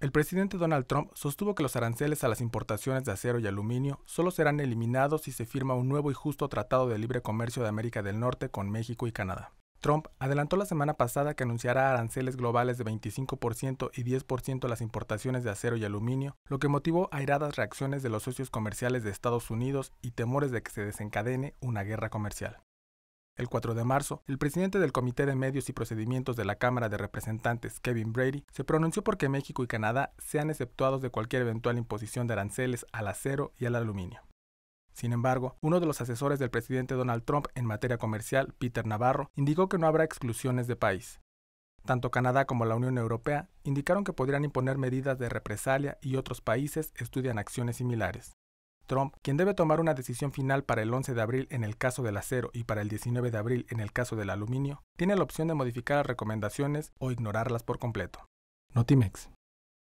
El presidente Donald Trump sostuvo que los aranceles a las importaciones de acero y aluminio solo serán eliminados si se firma un nuevo y justo tratado de libre comercio de América del Norte con México y Canadá. Trump adelantó la semana pasada que anunciará aranceles globales de 25% y 10% a las importaciones de acero y aluminio, lo que motivó airadas reacciones de los socios comerciales de Estados Unidos y temores de que se desencadene una guerra comercial. El 4 de marzo, el presidente del Comité de Medios y Procedimientos de la Cámara de Representantes, Kevin Brady, se pronunció por que México y Canadá sean exceptuados de cualquier eventual imposición de aranceles al acero y al aluminio. Sin embargo, uno de los asesores del presidente Donald Trump en materia comercial, Peter Navarro, indicó que no habrá exclusiones de país. Tanto Canadá como la Unión Europea indicaron que podrían imponer medidas de represalia y otros países estudian acciones similares. Trump, quien debe tomar una decisión final para el 11 de abril en el caso del acero y para el 19 de abril en el caso del aluminio, tiene la opción de modificar las recomendaciones o ignorarlas por completo. Notimex.